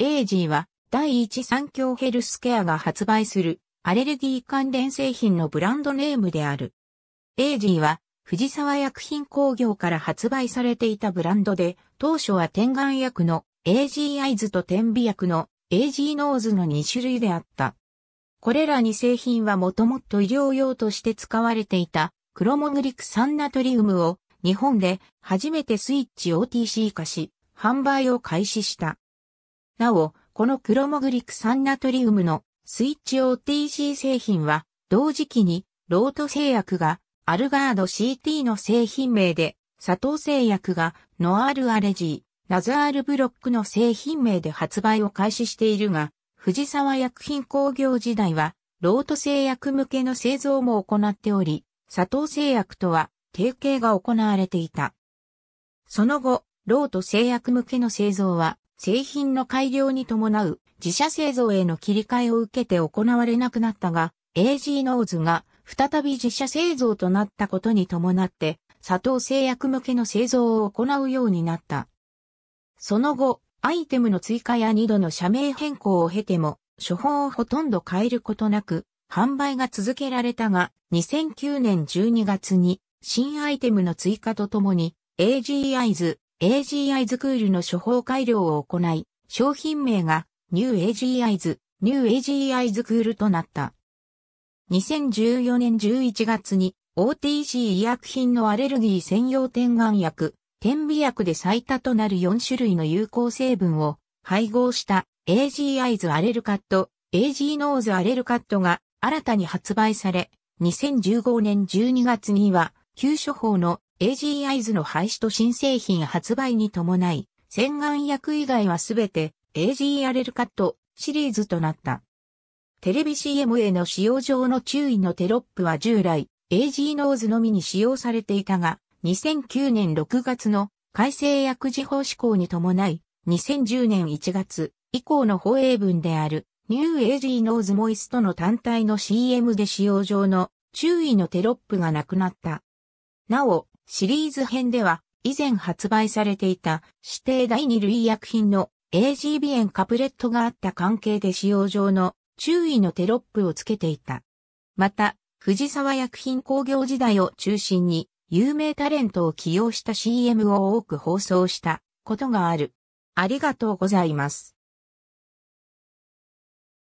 エイジーは第一三共ヘルスケアが発売するアレルギー関連製品のブランドネームである。エイジーは藤沢薬品工業から発売されていたブランドで、当初は点眼薬の AG アイズと点鼻薬の AG ノーズの2種類であった。これら2製品はもともと医療用として使われていたクロモグリク酸ナトリウムを日本で初めてスイッチ OTC 化し、販売を開始した。なお、このクロモグリク酸ナトリウムのスイッチ OTC 製品は、同時期に、ロート製薬が、アルガード CT の製品名で、佐藤製薬が、ノアールアレジー、ナザールブロックの製品名で発売を開始しているが、藤沢薬品工業時代は、ロート製薬向けの製造も行っており、佐藤製薬とは、提携が行われていた。その後、ロート製薬向けの製造は、製品の改良に伴う自社製造への切り替えを受けて行われなくなったが、AG ノーズが再び自社製造となったことに伴って、佐藤製薬向けの製造を行うようになった。その後、アイテムの追加や2度の社名変更を経ても、処方をほとんど変えることなく、販売が続けられたが、2009年12月に、新アイテムの追加とともに、AG アイズ、AGI ズクールの処方改良を行い、商品名が New AGI ズ、New AGI ズクールとなった。2014年11月に OTC 医薬品のアレルギー専用点眼薬、点鼻薬で最多となる4種類の有効成分を配合した AGI ズアレルカット、AG ノーズアレルカットが新たに発売され、2015年12月には、旧処方の AGI s の廃止と新製品発売に伴い、洗顔薬以外はすべて AG アレルカットシリーズとなった。テレビ CM への使用上の注意のテロップは従来 AG ノーズのみに使用されていたが、2009年6月の改正薬事法施行に伴い、2010年1月以降の放映文であるニューエ g ジーノーズモイストの単体の CM で使用上の注意のテロップがなくなった。なお、シリーズ編では、以前発売されていた指定第二類薬品の AG b n カプレットがあった関係で使用上の注意のテロップをつけていた。また、藤沢薬品工業時代を中心に有名タレントを起用した CM を多く放送したことがある。ありがとうございます。